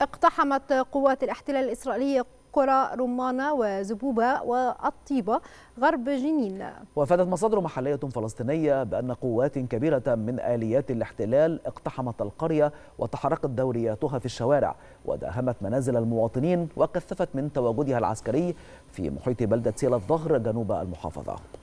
اقتحمت قوات الاحتلال الإسرائيلي قرى رمانة وزبوبة والطيبة غرب جنين وفادت مصادر محلية فلسطينية بأن قوات كبيرة من آليات الاحتلال اقتحمت القرية وتحركت دورياتها في الشوارع وداهمت منازل المواطنين وكثفت من تواجدها العسكري في محيط بلدة سيل الظهر جنوب المحافظة